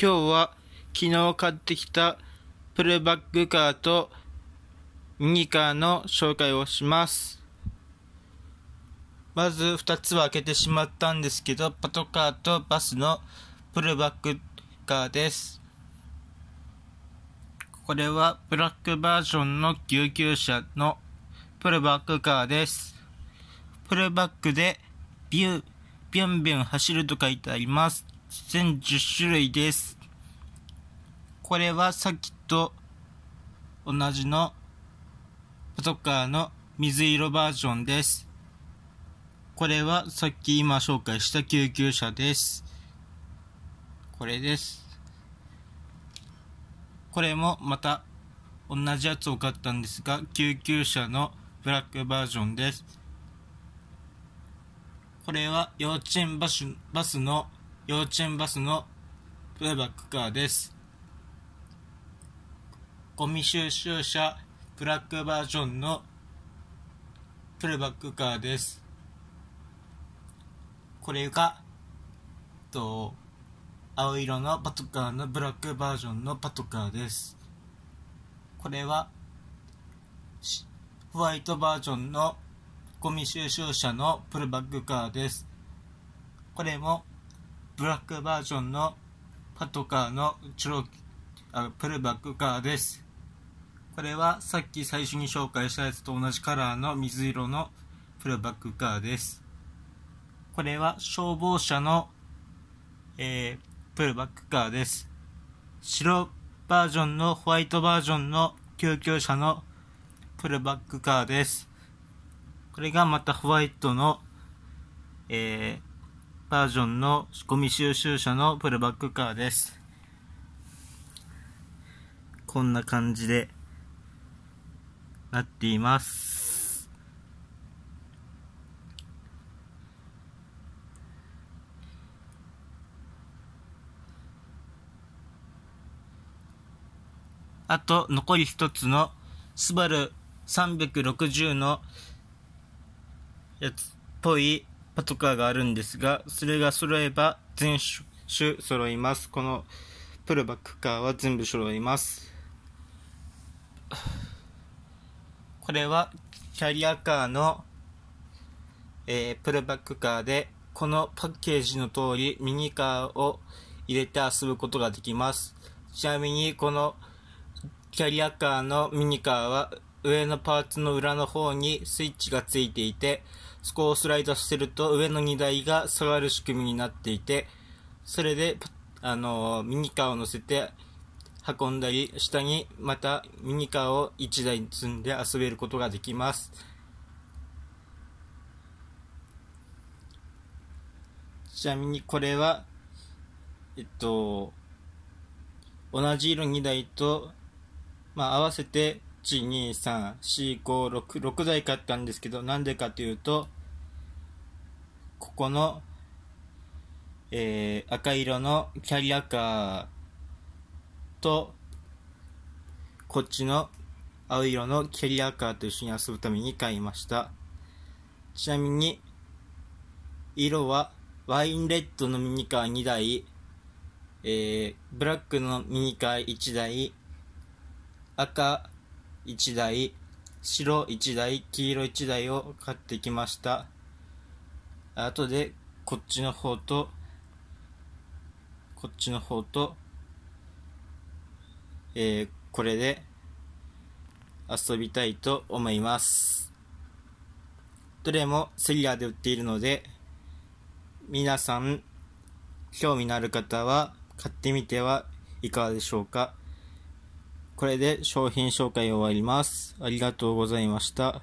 今日は昨日買ってきたプルバックカーとミニカーの紹介をします。まず2つは開けてしまったんですけど、パトカーとバスのプルバックカーです。これはブラックバージョンの救急車のプルバックカーです。プルバックでビュー、ビュンビュン走ると書いてあります。全10種類です。これはさっきと同じのパトカーの水色バージョンです。これはさっき今紹介した救急車です。これです。これもまた同じやつを買ったんですが、救急車のブラックバージョンです。これは幼稚園バスの幼稚園バスのプレバックカーです。ゴミ収集車ブラックバージョンのプレバックカーです。これが、と、青色のパトカーのブラックバージョンのパトカーです。これは、ホワイトバージョンのゴミ収集車のプルバックカーです。これもブラックバージョンのパトカーのチロあプルバックカーです。これはさっき最初に紹介したやつと同じカラーの水色のプルバックカーです。これは消防車の、えー、プルバックカーです。白バージョンのホワイトバージョンの救急車のプルバックカーです。これがまたホワイトの、えーバージョンのゴミ収集車のプルバックカーです。こんな感じでなっています。あと残り一つのスバル360のやつっぽいパトカーがあるんですが、それが揃えば全種種揃います。このプルバックカーは全部揃います。これはキャリアカーの、えー、プルバックカーで、このパッケージの通りミニカーを入れて遊ぶことができます。ちなみにこのキャリアカーのミニカーは上のパーツの裏の方にスイッチがついていて、そこをスライドさせると上の荷台が下がる仕組みになっていて、それで、あの、ミニカーを乗せて運んだり、下にまたミニカーを1台積んで遊べることができます。ちなみにこれは、えっと、同じ色2台と、まあ、合わせて1234566台買ったんですけどなんでかというとここの、えー、赤色のキャリアカーとこっちの青色のキャリアカーと一緒に遊ぶために買いましたちなみに色はワインレッドのミニカー2台、えー、ブラックのミニカー1台赤1台、白1台、黄色1台を買ってきました。あとで、こっちの方と、こっちの方と、えー、これで遊びたいと思います。どれもセリアで売っているので、皆さん、興味のある方は買ってみてはいかがでしょうか。これで商品紹介を終わります。ありがとうございました。